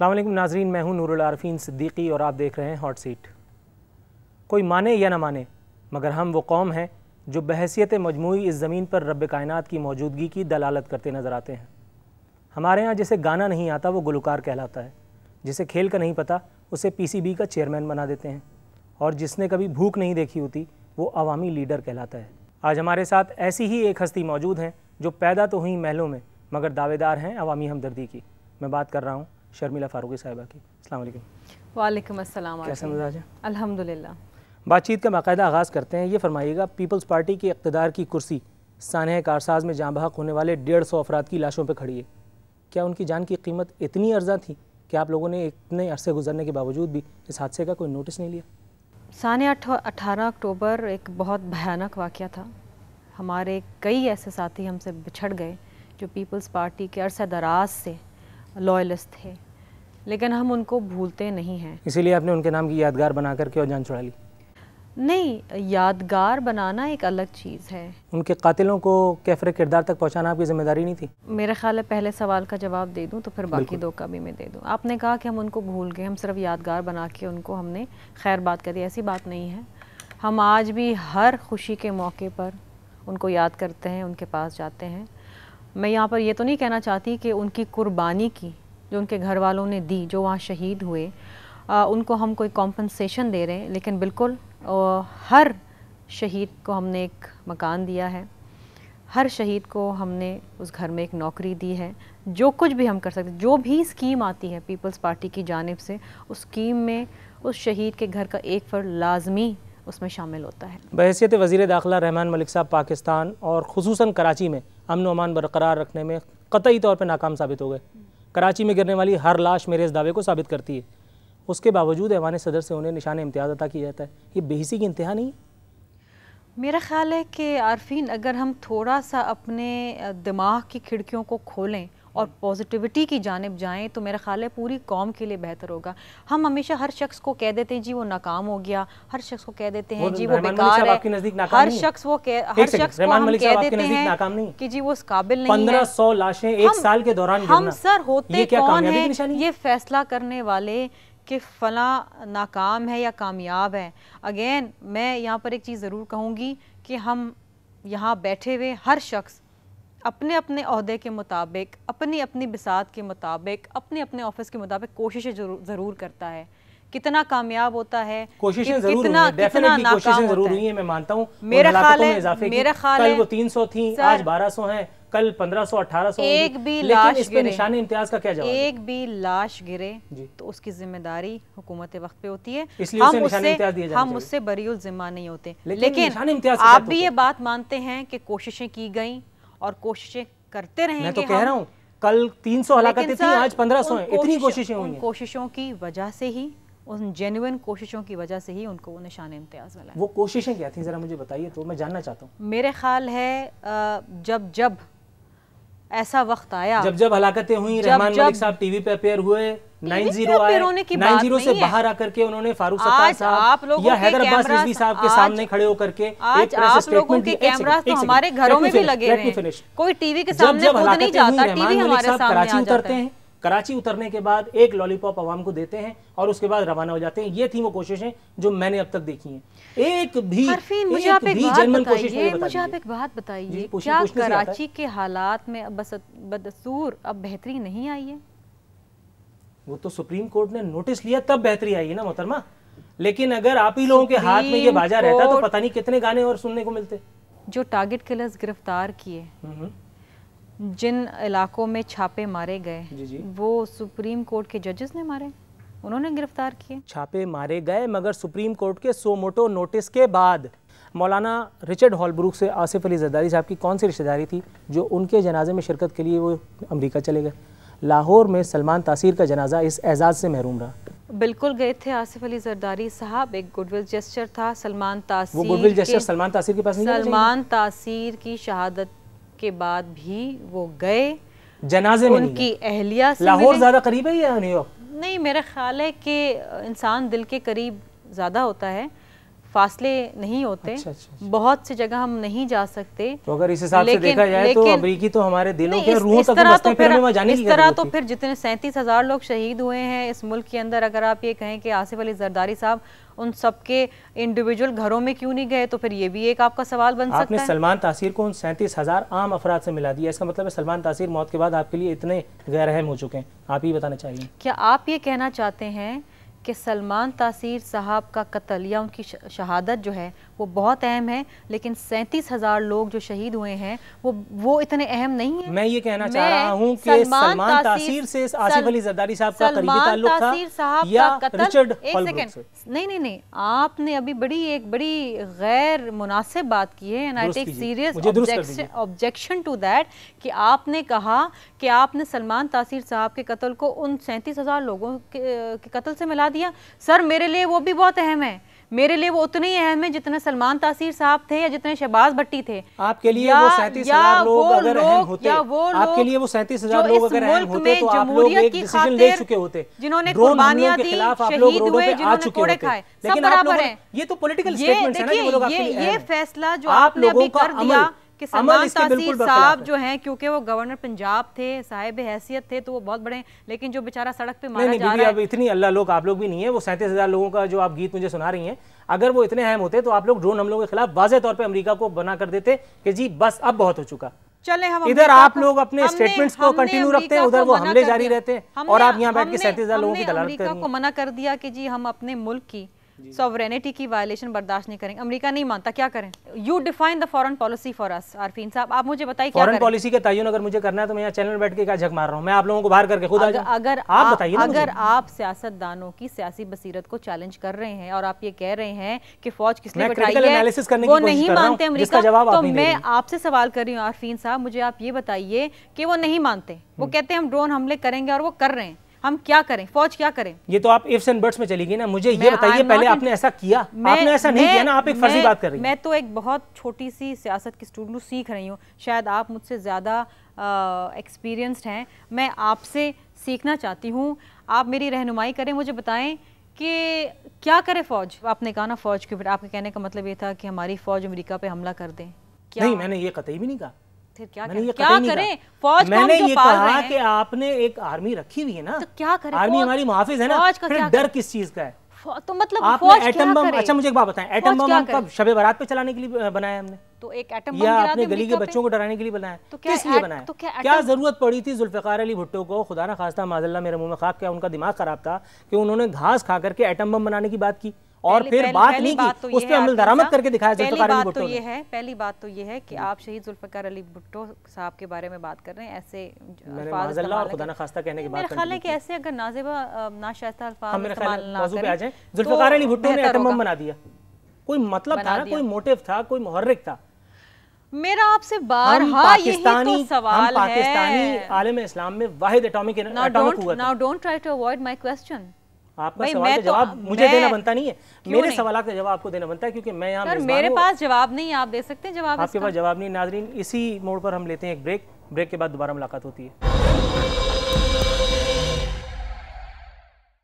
अल्लाम नाजरीन मैं हूं नूरफ़ीन सिद्दीकी और आप देख रहे हैं हॉट सीट कोई माने या ना माने मगर हम वो कौम हैं जो बहसीत मजमू इस ज़मीन पर रब कायन की मौजूदगी की दलालत करते नज़र आते हैं हमारे यहाँ जिसे गाना नहीं आता वो गुलकार कहलाता है जिसे खेल का नहीं पता उसे पीसीबी का चेयरमैन बना देते हैं और जिसने कभी भूख नहीं देखी होती वो अवामी लीडर कहलाता है आज हमारे साथ ऐसी ही एक हस्ती मौजूद हैं जो पैदा तो हुई महलों में मगर दावेदार हैं अवामी हमदर्दी की मैं बात कर रहा हूँ शर्मिला फारूकी साहिबा की अलैक्म वालेकुम अस्सलाम कैसे मिजाज है अल्हम्दुलिल्लाह बातचीत का बाकायदा आगाज़ करते हैं ये फरमाइएगा पीपल्स पार्टी की इकतदार की कुर्सी सानह कारसाज में जहाँ बहक होने वाले डेढ़ सौ अफराद की लाशों पर खड़ी है क्या उनकी जान की कीमत इतनी अर्जा थी कि आप लोगों ने इतने अरसे गुजरने के बावजूद भी इस हादसे का कोई नोटिस नहीं लिया साने अठारह अक्टूबर एक बहुत भयानक वाक़ था हमारे कई ऐसे साथी हमसे बिछड़ गए जो पीपल्स पार्टी के अरसा दराज से लॉयलिस्ट थे लेकिन हम उनको भूलते नहीं हैं इसीलिए आपने उनके नाम की यादगार बना करके और जान छुड़ा ली नहीं यादगार बनाना एक अलग चीज़ है उनके कातिलों को कैफरे किरदार तक पहुंचाना आपकी जिम्मेदारी नहीं थी मेरे ख्याल है पहले सवाल का जवाब दे दूं तो फिर बाकी दो का भी मैं दे दूं आपने कहा कि हम उनको भूल गए हम सिर्फ यादगार बना के उनको हमने खैर बात करी ऐसी बात नहीं है हम आज भी हर खुशी के मौके पर उनको याद करते हैं उनके पास जाते हैं मैं यहाँ पर ये तो नहीं कहना चाहती कि उनकी कुर्बानी की जो उनके घर वालों ने दी जो वहाँ शहीद हुए आ, उनको हम कोई कॉम्पनसेशन दे रहे हैं लेकिन बिल्कुल आ, हर शहीद को हमने एक मकान दिया है हर शहीद को हमने उस घर में एक नौकरी दी है जो कुछ भी हम कर सकते जो भी स्कीम आती है पीपल्स पार्टी की जानब से उस स्कीम में उस शहीद के घर का एक फर लाजमी उसमें शामिल होता है बहसीत वज़ी दाखिला रहमान मलिक साहब पाकिस्तान और खसूस कराची में अमन अमान बरकरार रखने में कतई तौर पर नाकाम साबित हो गए कराची में गिरने वाली हर लाश मेरे इस दावे को साबित करती है उसके बावजूद ऐवान सदर से उन्हें निशान इम्तियाज़ अदा किया जाता है ये बेहसी की इंतहा नहीं है मेरा ख्याल है कि आरफीन अगर हम थोड़ा सा अपने दिमाग की खिड़कियों को खोलें और पॉजिटिविटी की जानब जाएँ तो मेरा ख्याल है पूरी कौम के लिए बेहतर होगा हम हमेशा हर शख्स को कह देते हैं जी वो नाकाम हो गया हर शख्स को कह देते हैं जी वो बेकार है हर शख्स वो हर शख्स को हम कह देते हैं कि जी वो उस काबिल नहीं पंद्रह सौ लाशें एक साल के दौरान हम सर होते कौन है ये फैसला करने वाले कि फ़ला नाकाम है या कामयाब है अगेन मैं यहाँ पर एक चीज़ ज़रूर कहूँगी कि हम यहाँ बैठे हुए हर शख्स अपने अपने अहदे के मुताबिक अपनी अपनी बिसात के मुताबिक अपने अपने ऑफिस के मुताबिक कोशिशें ज़रूर करता है कितना कामयाब होता है कोशिशें जरूर कितना, कितना कोशिशें जरूर हुई है मैं मानता हूँ मेरा ख्याल है मेरा ख्याल है वो 300 थी आज 1200 हैं कल 1500 1800 एक भी लाश गिरे निशान इम्तियाज का क्या जवाब एक भी लाश गिरे तो उसकी जिम्मेदारी हुकूमत वक्त पे होती है इसलिए हम उससे हम उससे बरी जिम्मा नहीं होते लेकिन आप भी ये बात मानते हैं कि कोशिशें की गई और कोशिशें करते रहेंगे मैं तो कह रहा हूँ कल 300 हलाकतें थी आज 1500 हैं इतनी कोशिशें हुई कोशिशों की वजह से ही उन जेन्युइन कोशिशों की वजह से ही उनको वो निशान इम्तियाज मिला वो कोशिशें क्या थी ज़रा मुझे बताइए तो मैं जानना चाहता हूँ मेरे ख्याल है जब जब ऐसा वक्त आया जब जब हलाकतें हुई रहमान मलिक साहब टीवी पे अपीयर हुए नाइन जीरो नाइन जीरो से बाहर आकर के उन्होंने फारूक हैदर अब्बास रिजवी साहब के सामने खड़े होकर के आज आप लोगों के कैमरा तो हमारे घरों में भी लगे कोई टीवी के सामने उतरते हैं कराची उतरने के बाद एक लॉलीपॉप आवाम को देते हैं और उसके बाद रवाना हो जाते हैं ये थी वो कोशिशें जो मैंने अब तक देखी हैं एक भी मुझे आप एक बात बताइए मुझे आप एक बात बताइए क्या कराची के हालात में अब बदसूर अब बेहतरी नहीं आई है वो तो सुप्रीम कोर्ट ने नोटिस लिया तब बेहतरी आई है ना मोहतरमा लेकिन अगर आप ही लोगों के हाथ में ये बाजा रहता तो पता नहीं कितने गाने और सुनने को मिलते जो टारगेट किलर्स गिरफ्तार किए जिन इलाकों में छापे मारे गए जी जी। वो सुप्रीम कोर्ट के जजेस ने मारे उन्होंने गिरफ्तार किए छापे मारे गए मगर सुप्रीम कोर्ट के सोमोटो नोटिस के बाद मौलाना रिचर्ड हॉलब्रूक से आसिफ अली जरदारी साहब की कौन सी रिश्तेदारी थी जो उनके जनाजे में शिरकत के लिए वो अमरीका चले गए लाहौर में सलमान तासीर का जनाजा इस एजाज़ से महरूम रहा बिल्कुल गए थे आसिफ अली जरदारी साहब एक गुडविल जेस्टर था सलमान तासीर वो गुडविल जेस्टर सलमान तासीर के पास नहीं सलमान तासीर की शहादत के बाद भी वो गए जनाजे में उनकी अहलिया लाहौर ज़्यादा करीब है या न्यूयॉर्क नहीं मेरा ख्याल है कि इंसान दिल के करीब ज़्यादा होता है फासले नहीं होते अच्छा, अच्छा, अच्छा, बहुत सी जगह हम नहीं जा सकते तो अगर इस हिसाब से देखा जाए तो अमरीकी तो हमारे दिलों के रूह तक तो फिर जाने इस तरह तो फिर जितने सैंतीस हजार लोग शहीद हुए हैं इस मुल्क के अंदर अगर आप ये कहें कि आसिफ अली जरदारी साहब उन सबके इंडिविजुअल घरों में क्यों नहीं गए तो फिर ये भी एक आपका सवाल बन सकता है सलमान तासीर को उन सैंतीस हजार आम अफराद से मिला दिया इसका मतलब है सलमान तासीर मौत के बाद आपके लिए इतने गैरहम हो चुके हैं आप ही बताना चाहिए क्या आप ये कहना चाहते हैं कि सलमान तासीर साहब का कत्ल या उनकी शहादत जो है वो बहुत अहम है लेकिन सैंतीस हजार लोग जो शहीद हुए हैं वो वो इतने अहम नहीं है मैं ये कहना चाह रहा हूँ कि सलमान तासीर से आसिफ अली जरदारी साहब का करीबी ताल्लुक था या रिचर्ड एक नहीं नहीं नहीं आपने अभी बड़ी एक बड़ी गैर मुनासिब बात की है and I take serious objection to that कि आपने कहा कि आपने सलमान तासीर साहब के कत्ल को उन सैंतीस हजार लोगों के, के कत्ल से मिला दिया सर मेरे लिए वो भी बहुत अहम है मेरे लिए वो उतने ही अहम है जितना सलमान तासीर साहब थे या जितने शहबाज भट्टी थे आपके लिए या, वो सैंतीस हजार लोग अगर अहम होते आपके लिए वो सैंतीस हजार लोग अगर अहम होते तो आप लोग एक डिसीजन ले चुके होते जिन्होंने कुर्बानियां दी शहीद हुए जिन्होंने कोड़े खाए लेकिन बराबर तो लोग ये तो पॉलिटिकल स्टेटमेंट है ना ये लोग आपके लिए ये फैसला जो आपने अभी कर दिया कि सलमान तासीर साहब जो हैं क्योंकि वो गवर्नर पंजाब थे साहेब हैसियत थे तो वो बहुत बड़े लेकिन जो बेचारा सड़क पे मारा नहीं, जा नहीं, रहा है इतनी अल्लाह लोग आप लोग भी नहीं है वो सैंतीस हजार लोगों का जो आप गीत मुझे सुना रही हैं अगर वो इतने अहम होते तो आप लोग ड्रोन हमलों के खिलाफ वाजे तौर पर अमरीका को बना कर देते कि जी बस अब बहुत हो चुका चले हम इधर आप लोग अपने स्टेटमेंट्स को कंटिन्यू रखते हैं उधर वो हमले जारी रहते हैं और आप यहाँ बैठ के सैंतीस हजार लोगों की दलालत को मना कर दिया कि जी हम अपने मुल्क की सॉवरेनिटी की वायलेशन बर्दाश्त नहीं करेंगे अमेरिका नहीं मानता क्या करें you define the foreign policy for us Arfeen साहब आप मुझे बताइए फॉरन पॉलिसी का तयन अगर मुझे करना है तो मैं यहाँ चैनल में बैठ के क्या झक मार रहा हूँ मैं आप लोगों को बाहर करके खुद अगर, अगर आप बताइए अगर आप सियासतदानों की सियासी बसीरत को चैलेंज कर रहे हैं और आप ये कह रहे हैं कि फौज किसने है वो नहीं मानते अमरीका तो मैं आपसे सवाल कर रही हूँ आरफीन साहब मुझे आप ये बताइए कि वो नहीं मानते वो हम्म। कहते हैं हम ड्रोन हमले करेंगे और वो कर रहे हैं हम क्या करें फौज क्या करें ये तो आप इफ्स एंड बर्ड्स में चली गई ना मुझे ये बताइए पहले आपने ऐसा किया आपने ऐसा नहीं किया ना आप एक फर्जी बात कर रही हैं मैं तो एक बहुत छोटी सी सियासत की स्टूडेंट सीख रही हूँ शायद आप मुझसे ज़्यादा एक्सपीरियंस्ड हैं मैं आपसे सीखना चाहती हूँ आप मेरी रहनुमाई करें मुझे बताएं कि क्या करे फौज आपने कहा ना फौज के आपके कहने का मतलब ये था कि हमारी फौज अमेरिका पे हमला कर दें क्या नहीं मैंने ये कतई भी नहीं कहा फिर क्या करें क्या करें फौज मैंने ये कहा कि आपने एक आर्मी रखी हुई है ना तो क्या करें आर्मी हमारी मुहाफिज है ना फिर डर किस चीज का है तो मतलब फौज एटम बम अच्छा मुझे एक बात बताएं एटम बम हम कब शबे बारात पे चलाने के लिए बनाया हमने तो एक एटम या अपने गली के बच्चों को डराने के लिए बनाया तो किस लिए बनाया तो क्या, क्या जरूरत पड़ी थी जुल्फिकार अली भुट्टो को खुदा ना खास्ता माजल्ला मेरे मुंह में खाक क्या उनका दिमाग खराब था कि उन्होंने घास खा करके एटम बम बनाने की बात की और फिर पहली, बात पहली नहीं बात तो उस पर अमल दरामद करके दिखाया तो पहली बात तो ये है पहली बात तो ये है कि आप शहीद जुल्फकार अली भुट्टो साहब के बारे में बात कर रहे हैं ऐसे कि ऐसे अगर नाजेबा नाशाइस्ता अल्फाज तो जुल्फकार अली भुट्टो ने एटम बना दिया कोई मतलब था कोई मोटिव था कोई मुहर्रिक था मेरा आपसे बार हाँ, तो पाकिस्तानी तो सवाल हम पाकिस्तानी है। आलम इस्लाम में वाहिद एटॉमिक एटॉमिक हुआ था। Now don't try to avoid my आपका सवाल का तो जवाब मुझे देना बनता नहीं है मेरे सवाल का जवाब आपको देना बनता है क्योंकि मैं यहाँ मेरे पास जवाब नहीं आप दे सकते जवाब आपके पास जवाब नहीं नाजरीन इसी मोड़ पर हम लेते हैं एक ब्रेक ब्रेक के बाद दोबारा मुलाकात होती है